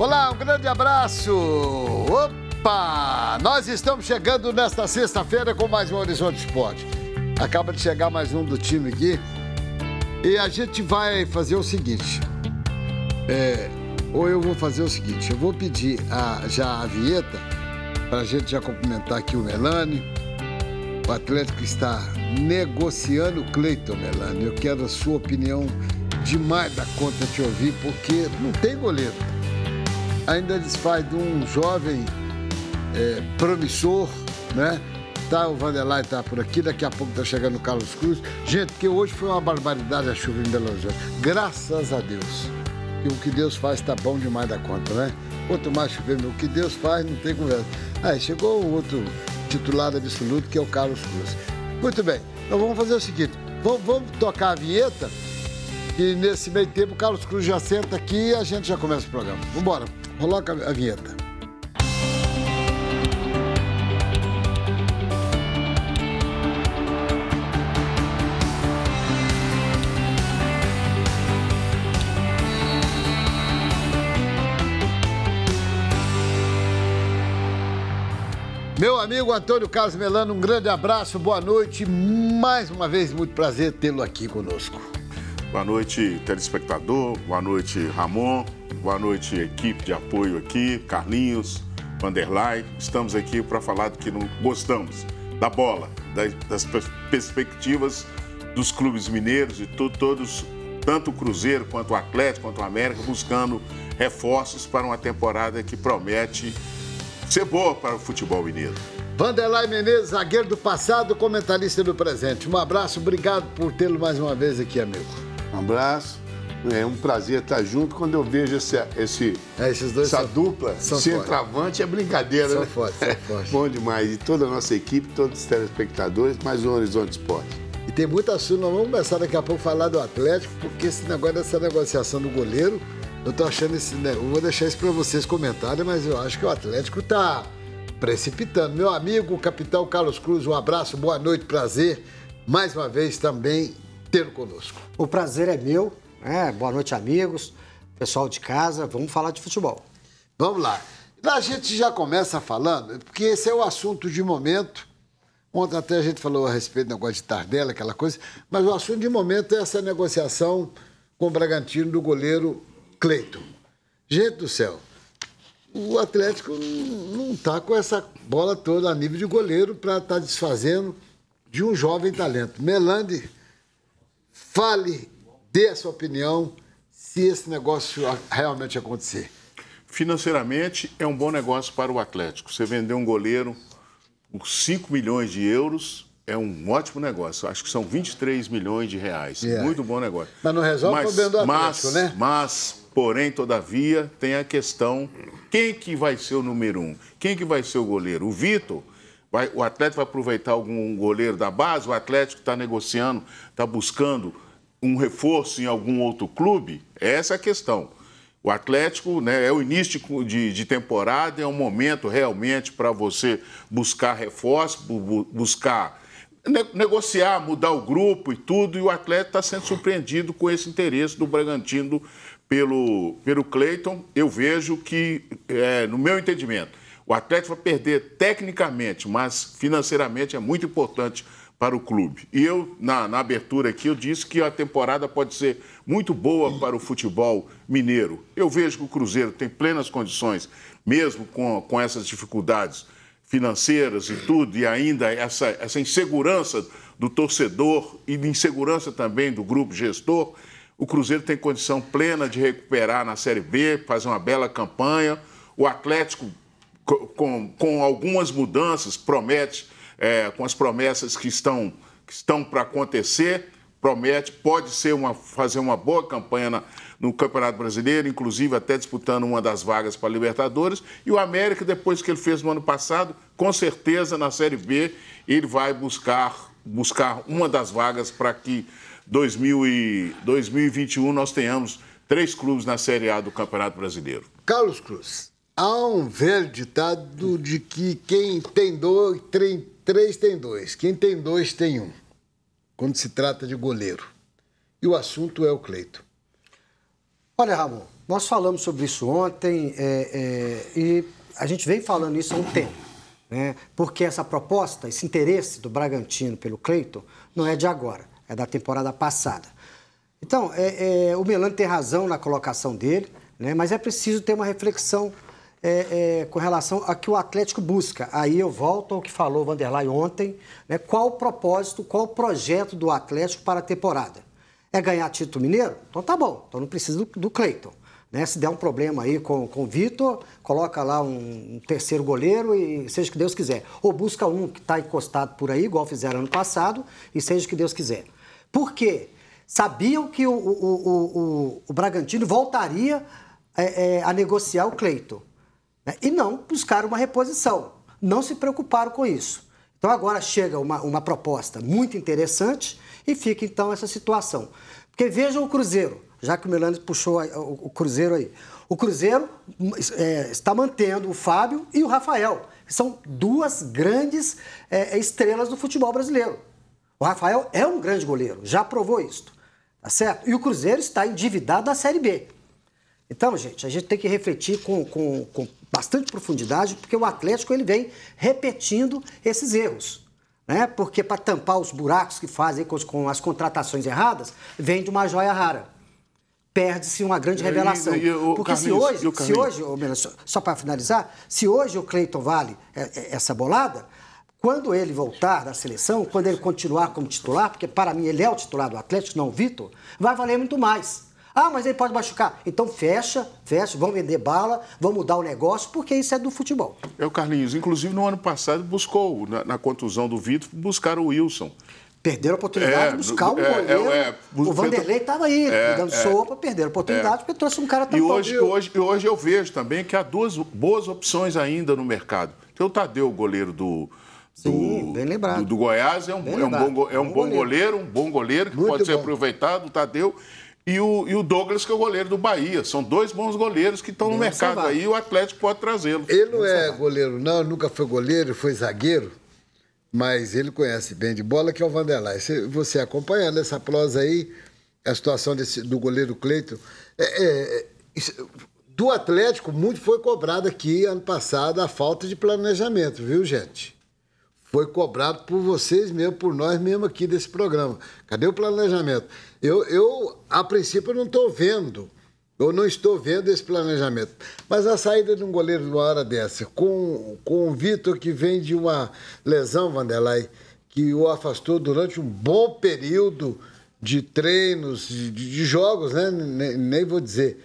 Olá, um grande abraço. Opa! Nós estamos chegando nesta sexta-feira com mais um Horizonte Esporte. Acaba de chegar mais um do time aqui. E a gente vai fazer o seguinte. É, ou eu vou fazer o seguinte, eu vou pedir a, já a vinheta para a gente já cumprimentar aqui o Melani. O Atlético está negociando o Cleiton, Melani. Eu quero a sua opinião demais da conta te ouvir, porque não tem goleiro ainda desfaz de um jovem é, promissor, né? Tá, o Vanderlei tá por aqui, daqui a pouco tá chegando o Carlos Cruz. Gente, que hoje foi uma barbaridade a chuva em Belo Horizonte. Graças a Deus. E o que Deus faz tá bom demais da conta, né? Quanto mais chover, o que Deus faz, não tem conversa. Aí chegou o outro titular absoluto, que é o Carlos Cruz. Muito bem, então vamos fazer o seguinte, vamos, vamos tocar a vinheta e nesse meio tempo o Carlos Cruz já senta aqui e a gente já começa o programa. Vambora! Coloca a vinheta. Meu amigo Antônio Carlos Melano, um grande abraço, boa noite. Mais uma vez, muito prazer tê-lo aqui conosco. Boa noite, telespectador. Boa noite, Ramon. Boa noite, equipe de apoio aqui, Carlinhos, Vanderlei. Estamos aqui para falar do que não gostamos, da bola, das perspectivas dos clubes mineiros e todos, tanto o Cruzeiro quanto o Atlético, quanto o América, buscando reforços para uma temporada que promete ser boa para o futebol mineiro. Vanderlei Menezes, zagueiro do passado, comentarista do presente. Um abraço, obrigado por tê-lo mais uma vez aqui, amigo. Um abraço. É um prazer estar junto. Quando eu vejo esse, esse, é, essa são, dupla, centroavante, é brincadeira, são né? Forte, são é, forte. Bom demais. E toda a nossa equipe, todos os telespectadores, mais um Horizonte Esporte. E tem muito assunto. Nós vamos começar daqui a pouco a falar do Atlético, porque esse negócio dessa negociação do goleiro, eu tô achando esse. Né? Eu vou deixar isso para vocês comentarem, mas eu acho que o Atlético tá precipitando. Meu amigo, capitão Carlos Cruz, um abraço, boa noite, prazer. Mais uma vez também tê-lo conosco. O prazer é meu. É, boa noite, amigos, pessoal de casa. Vamos falar de futebol. Vamos lá. A gente já começa falando, porque esse é o assunto de momento. Ontem até a gente falou a respeito do negócio de Tardela, aquela coisa, mas o assunto de momento é essa negociação com o Bragantino do goleiro Cleiton. Gente do céu, o Atlético não está com essa bola toda a nível de goleiro para estar tá desfazendo de um jovem talento. Melande Fale, dê a sua opinião se esse negócio realmente acontecer. Financeiramente, é um bom negócio para o Atlético. Você vender um goleiro por 5 milhões de euros é um ótimo negócio. Acho que são 23 milhões de reais. É. Muito bom negócio. Mas não resolve mas, o problema do Atlético, mas, né? Mas, porém, todavia, tem a questão: quem que vai ser o número um? Quem que vai ser o goleiro? O Vitor? Vai, o Atlético vai aproveitar algum goleiro da base? O Atlético está negociando, está buscando um reforço em algum outro clube? Essa é a questão. O Atlético né, é o início de, de temporada, é um momento realmente para você buscar reforço, bu, buscar ne, negociar, mudar o grupo e tudo. E o Atlético está sendo surpreendido com esse interesse do Bragantino pelo, pelo Cleiton. Eu vejo que, é, no meu entendimento, o Atlético vai perder tecnicamente, mas financeiramente é muito importante para o clube. E eu, na, na, abertura aqui, eu disse que a temporada pode ser muito boa para o futebol mineiro. Eu vejo que o Cruzeiro tem plenas condições, mesmo com, com essas dificuldades financeiras e tudo, e ainda essa, essa insegurança do torcedor e insegurança também do grupo gestor, o Cruzeiro tem condição plena de recuperar na Série B, fazer uma bela campanha. O Atlético com, com algumas mudanças, promete, é, com as promessas que estão, que estão para acontecer, promete, pode ser uma, fazer uma boa campanha na, no Campeonato Brasileiro, inclusive até disputando uma das vagas para a Libertadores. E o América, depois que ele fez no ano passado, com certeza na Série B ele vai buscar, buscar uma das vagas para que 2000 e, 2021 nós tenhamos três clubes na Série A do Campeonato Brasileiro. Carlos Cruz. Há um velho ditado de que quem tem dois, tem, três tem dois, quem tem dois tem um, quando se trata de goleiro. E o assunto é o Cleito. Olha, Ramon, nós falamos sobre isso ontem é, é, e a gente vem falando isso há um tempo, né? porque essa proposta, esse interesse do Bragantino pelo Cleiton não é de agora, é da temporada passada. Então, é, é o Melano tem razão na colocação dele, né? mas é preciso ter uma reflexão é, é, com relação a que o Atlético busca. Aí eu volto ao que falou o Vanderlei ontem, né? qual o propósito, qual o projeto do Atlético para a temporada? É ganhar título mineiro? Então tá bom, então não precisa do, do Cleiton. Né? Se der um problema aí com, com o Vitor, coloca lá um, um, terceiro goleiro e seja o que Deus quiser. Ou busca um que está encostado por aí, igual fizeram ano passado, e seja o que Deus quiser. Por quê? Sabiam que o, o, o, o, o Bragantino voltaria é, é, a negociar o Cleiton né? e não buscaram uma reposição, não se preocuparam com isso. Então agora chega uma, uma proposta muito interessante e fica então essa situação. Porque vejam o Cruzeiro, já que o Melani puxou o, Cruzeiro aí. O Cruzeiro é, está mantendo o Fábio e o Rafael, que são duas grandes é, estrelas do futebol brasileiro. O Rafael é um grande goleiro, já provou isso, tá certo? E o Cruzeiro está endividado da Série B. Então, gente, a gente tem que refletir com, com, com bastante profundidade, porque o Atlético ele vem repetindo esses erros. Né? Porque para tampar os buracos que fazem com, com as contratações erradas, vem de uma joia rara perde-se uma grande revelação. E, e, Porque se hoje, se hoje ou menos, só, só para finalizar, se hoje o Cleiton vale é, é, essa bolada, quando ele voltar da seleção, quando ele continuar como titular, porque para mim ele é o titular do Atlético, não o Vitor, vai valer muito mais. Ah, mas ele pode machucar. Então fecha, fecha, vão vender bala, vão mudar o negócio, porque isso é do futebol. É o Carlinhos. Inclusive, no ano passado, buscou, na, na contusão do Vitor, buscaram o Wilson. Perderam a oportunidade é, de buscar um é, é, goleiro. É, o Vanderlei estava aí, é, dando é. sopa, perderam a oportunidade é. porque trouxe um cara tão e hoje, eu... hoje, hoje eu vejo também que há duas boas opções ainda no mercado. Tem o Tadeu, o goleiro do, Sim, bem lembrado. Do, do Goiás é um, é um, bom, é um bom, bom goleiro. um bom goleiro que Muito pode ser aproveitado. O Tadeu e o, e o, Douglas, que é o goleiro do Bahia. São dois bons goleiros que estão no mercado aí e o Atlético pode trazê-lo. Ele não é goleiro, não, nunca foi goleiro, foi zagueiro, mas ele conhece bem de bola, que é o Vanderlei. Você, você acompanhando essa prosa aí, a situação desse, do goleiro Cleiton. É, é, é do Atlético, muito foi cobrado aqui ano passado a falta de planejamento, viu, gente? foi cobrado por vocês mesmo, por nós mesmo aqui desse programa. Cadê o planejamento? Eu, eu a princípio, não estou vendo, eu não estou vendo esse planejamento. Mas a saída de um goleiro numa hora dessa, com, com o Vitor que vem de uma lesão, Vanderlei, que o afastou durante um bom período de treinos, de, de jogos, né? Nem, nem vou dizer.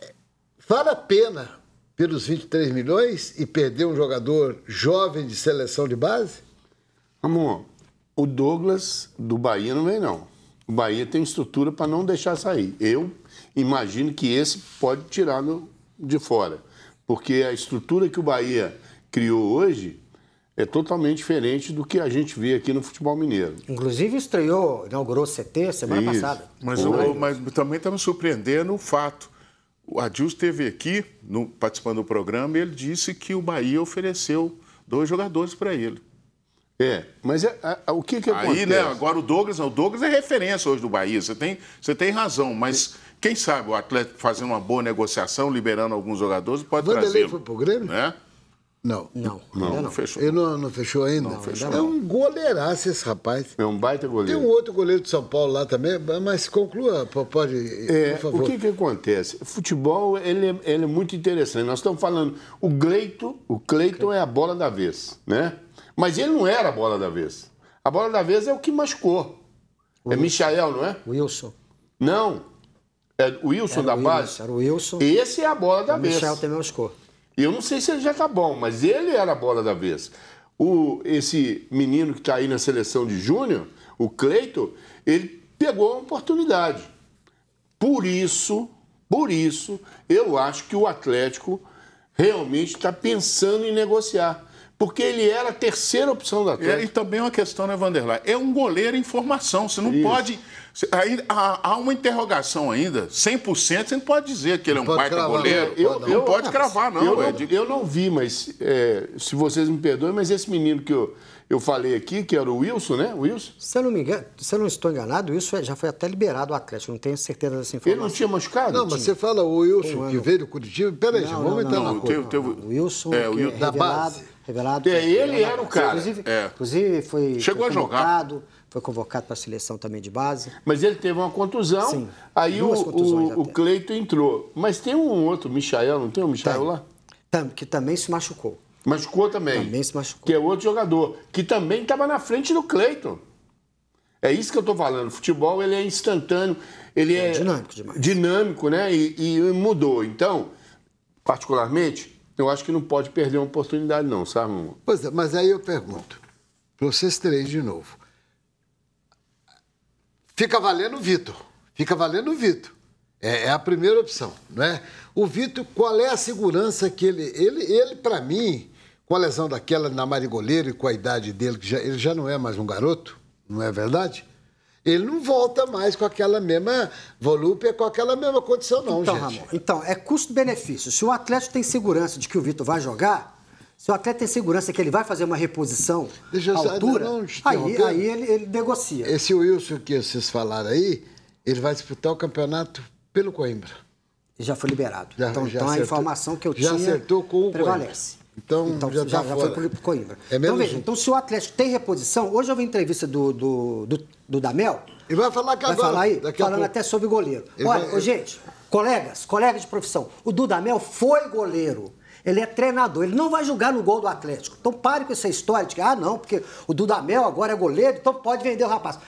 É, vale a pena pelos 23 milhões e perder um jogador jovem de seleção de base? Amor, o Douglas do Bahia não vem, não. O Bahia tem estrutura para não deixar sair. Eu imagino que esse pode tirar no, de fora, porque a estrutura que o Bahia criou hoje é totalmente diferente do que a gente vê aqui no futebol mineiro. Inclusive estreou, inaugurou o CT semana Isso. passada. Mas, mas também está me surpreendendo o fato o Adilson esteve aqui no, participando do programa e ele disse que o Bahia ofereceu dois jogadores para ele. É, mas é, o que que acontece? Aí, né, agora o Douglas, o Douglas é referência hoje do Bahia, você tem, você tem razão, mas quem sabe o Atlético fazendo uma boa negociação, liberando alguns jogadores, pode trazer. Vanderlei foi pro Grêmio? Né? Não. Não, não, não. fechou. Ele não, não fechou ainda? Não, fechou. é um goleiraço esse rapaz. É um baita goleiro. Tem um outro goleiro de São Paulo lá também, mas conclua, pode, é, por favor. O que que acontece? Futebol, ele é, ele é muito interessante. Nós estamos falando, o Gleito, o Cleiton okay. é a bola da vez, né? Mas ele não era a bola da vez. A bola da vez é o que machucou. é Michael, não é? Wilson. Não. É o Wilson era da o base. Wilson, era o Wilson. Esse é a bola da o vez. Michael também machucou. Eu não sei se ele já está bom, mas ele era a bola da vez. O, esse menino que está aí na seleção de júnior, o Cleito, ele pegou a oportunidade. Por isso, por isso, eu acho que o Atlético realmente está pensando em negociar porque ele era a terceira opção da Atlético. e também uma questão, né, Vanderlei? É um goleiro em formação, você não Isso. pode... Aí, há, há, uma interrogação ainda, 100%, você não pode dizer que ele é um pai de goleiro. Eu, não, eu, não pode cravar, não. Eu não, eu não vi, mas é, se vocês me perdoem, mas esse menino que eu, eu falei aqui, que era o Wilson, né? O Wilson? Se eu não me engano, se eu não estou enganado, isso é, já foi até liberado o Atlético, não tenho certeza dessa informação. Ele não tinha machucado? Não, mas você fala o Wilson, um que veio do Curitiba. Peraí, já, vamos entrar na coisa. O Wilson, é, o é Wilson... É, da base revelado. É, ele era o cara. Inclusive, é. inclusive foi, Chegou foi convocado, a jogar. foi convocado para a seleção também de base. Mas ele teve uma contusão, Sim, aí o, o, o Cleito entrou. Mas tem um outro, Michael, não tem um Michael tem. lá? que também se machucou. Machucou também. Também se machucou. Que é outro jogador, que também estava na frente do Cleiton. É isso que eu estou falando. O futebol ele é instantâneo, ele é, é dinâmico, demais. dinâmico, né? E, e mudou. Então, particularmente, eu acho que não pode perder uma oportunidade, não, sabe, Mamão? Pois é, mas aí eu pergunto, para vocês três de novo. Fica valendo o Vitor. Fica valendo o Vitor. É, é, a primeira opção, não é? O Vitor, qual é a segurança que ele. Ele, ele para mim, com a lesão daquela na marigoleira e com a idade dele, que já, ele já não é mais um garoto, não é verdade? Ele não volta mais com aquela mesma volúpia, com aquela mesma condição, não, então, gente. Ramon, então, é custo-benefício. Se o Atlético tem segurança de que o Vitor vai jogar, se o atleta tem segurança que ele vai fazer uma reposição Deixa à altura, não, não aí, aí ele, ele, negocia. Esse Wilson que vocês falaram aí, ele vai disputar o campeonato pelo Coimbra. já foi liberado. Já, então, já então a informação que eu já tinha acertou com o prevalece. Coimbra. Então, então já, já, tá já foi para Coimbra. É então, veja, então se o Atlético tem reposição, hoje eu vi entrevista do, do, do, do Damel. E vai falar que vai agora, falar aí, falando até sobre goleiro. Ele Olha, vai, gente, eu... colegas, colegas de profissão, o Dudamel foi goleiro. Ele é treinador, ele não vai julgar no gol do Atlético. Então pare com essa história de que, ah, não, porque o Dudamel agora é goleiro, então pode vender o rapaz.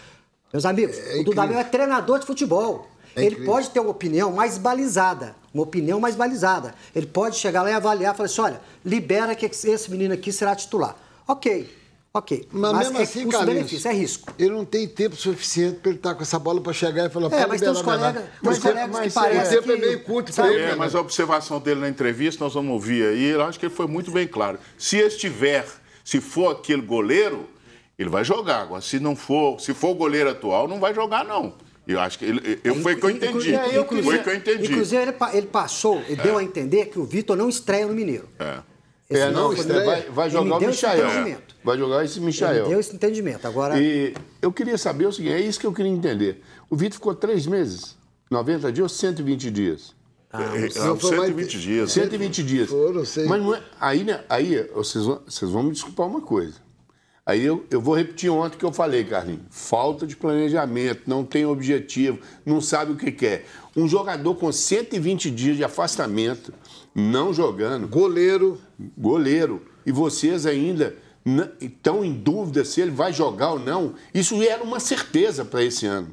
Meus amigos, é, é o Dudamel é treinador de futebol. É ele pode ter uma opinião mais balizada, uma opinião mais balizada. Ele pode chegar lá e avaliar, falar assim, olha, libera que esse menino aqui será titular. Ok, ok. Mas, mas mesmo é assim, cara, benefício é risco. Ele não tem tempo suficiente para ele estar tá com essa bola para chegar e falar, é, mas tem uns é- colegas, mas, é- colegas mas, que parecem O tempo é meio curto para ele. É, mas a observação dele na entrevista nós vamos ouvir aí, eu acho que ele foi muito bem claro. Se estiver, se for aquele goleiro ele vai jogar. Agora, se não for, se for o goleiro atual, não vai jogar, não. Eu acho que ele, eu, foi o que eu entendi. Eu, eu, é, foi que eu entendi. Inclusive, ele, ele passou, ele é. deu a entender que o Vitor não estreia no Mineiro. É. É, não, estreia, vai, vai jogar o Michael. É. Vai jogar esse Michael. Ele deu esse entendimento. Agora... E eu queria saber o seguinte, é isso que eu queria entender. O Vitor ficou três meses, 90 dias ou 120 dias? Ah, é, é não, 120 mais... dias. 120 dias. Foram, sei. Mas é... aí, né, aí vocês, vão, vocês vão me desculpar uma coisa. Aí eu, eu vou repetir ontem o que eu falei, Carlinhos. Falta de planejamento, não tem objetivo, não sabe o que quer. Um jogador com 120 dias de afastamento, não jogando. Goleiro. Goleiro. E vocês ainda estão em dúvida se ele vai jogar ou não. Isso era uma certeza para esse ano.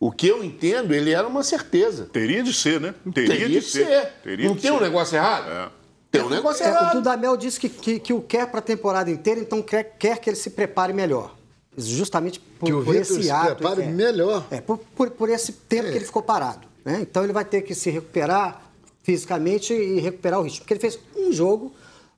O que eu entendo, ele era uma certeza. Teria de ser, né? Teria, Teria de, ser. ser. Teria não de tem ser. um negócio errado? É. Tem um negócio é, errado. O Dudamel disse que, que, que o quer para a temporada inteira, então quer, quer que ele se prepare melhor justamente por, que o por esse se ato. Prepare é, melhor. É, por, por, por esse tempo é. que ele ficou parado. Né? Então ele vai ter que se recuperar fisicamente e recuperar o ritmo. Porque ele fez um jogo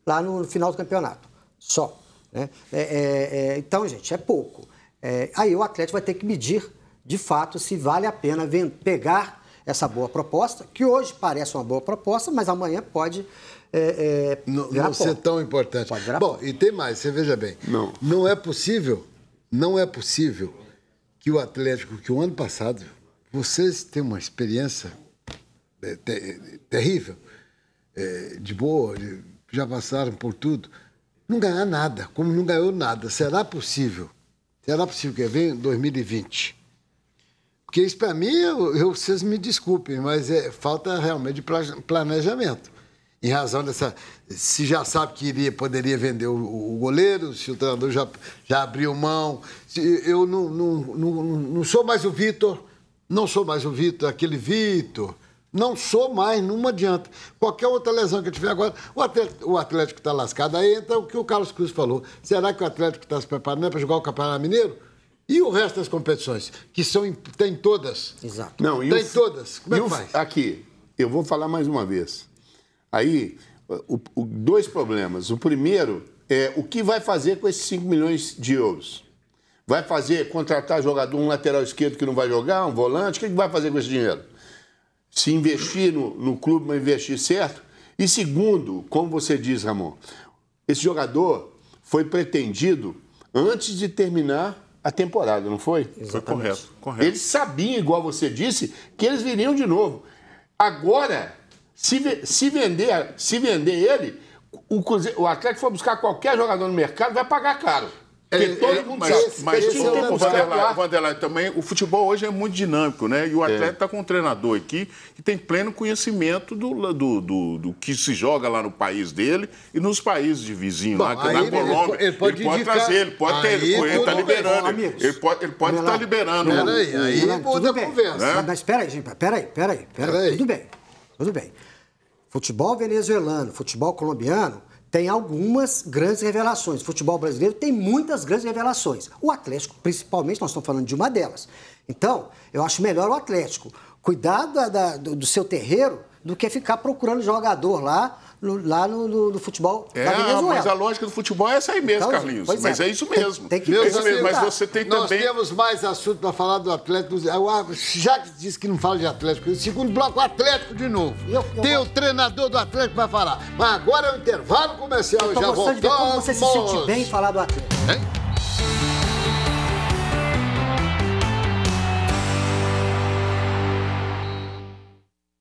lá no final do campeonato. Só. Né? É, é, é então, gente, é pouco. É, aí o Atlético vai ter que medir, de fato, se vale a pena pegar essa boa proposta, que hoje parece uma boa proposta, mas amanhã pode é, é, não, não ser tão importante. Bom, e tem mais, você veja bem. Não. não é possível, não é possível que o Atlético, que o ano passado, vocês têm uma experiência é, é, terrível, é, de boa, de, já passaram por tudo, não ganhar nada, como não ganhou nada. Será possível? Será possível que vem 2020? Porque isso, para mim, eu, eu, vocês me desculpem, mas é, falta realmente de planejamento. Em razão dessa. Se já sabe que iria, poderia vender o, o goleiro, se o treinador já, já abriu mão. Se, eu não, não, não, não sou mais o Vitor, não sou mais o Vitor, aquele Vitor. Não sou mais, não adianta. Qualquer outra lesão que eu tiver agora, o Atlético está lascado. Aí entra o que o Carlos Cruz falou. Será que o Atlético está se preparando é para jogar o Campeonato Mineiro? E o resto das competições, que são tem todas. Exato. Não, tem o, todas. Como é que faz? Aqui, eu vou falar mais uma vez. Aí, o, o, dois problemas. O primeiro é o que vai fazer com esses 5 milhões de euros? Vai fazer contratar jogador, um lateral esquerdo que não vai jogar, um volante? O que, que vai fazer com esse dinheiro? Se investir no, no clube, mas investir certo? E segundo, como você diz, Ramon, esse jogador foi pretendido antes de terminar a temporada, não foi? Exatamente. Foi correto, correto. Eles sabiam, igual você disse, que eles viriam de novo. Agora, se, se, vender, se vender ele, o, o Atlético for buscar qualquer jogador no mercado, vai pagar caro. Porque é, todo é, mundo mas, sabe. Mas, mas como o Vanderlei, Vanderlei também, o futebol hoje é muito dinâmico, né? E o é. atleta está com um treinador aqui que tem pleno conhecimento do, do, do, do, que se joga lá no país dele e nos países de vizinho, Bom, lá, na ele, Colômbia. Ele, pode, ele pode indicar... trazer, ele pode ter, ele está liberando. Bem, ele, pode, ele pode estar tá liberando. Peraí, aí tudo bem. conversa. Né? Mas, mas peraí, gente, peraí, peraí, peraí. Tudo bem, tudo bem. Futebol venezuelano, futebol colombiano, tem algumas grandes revelações. O futebol brasileiro tem muitas grandes revelações. O Atlético, principalmente, nós estamos falando de uma delas. Então, eu acho melhor o Atlético cuidar da, da, do, do seu terreiro do que ficar procurando jogador lá lá no, no, no futebol é, da Venezuela. Ah, mas a lógica do futebol é essa aí mesmo, então, Carlinhos. É. Mas é, é isso mesmo. Tem, tem que é isso mesmo. Mas assim, você tem Nós também. Nós temos mais assunto para falar do Atlético. Já que disse que não fala de Atlético, segundo bloco, o Atlético de novo. Eu, eu tem gosto. o treinador do Atlético para falar. Mas agora é o intervalo comercial. Eu já voltamos. De ver como você se sente bem falar do Atlético. Hein?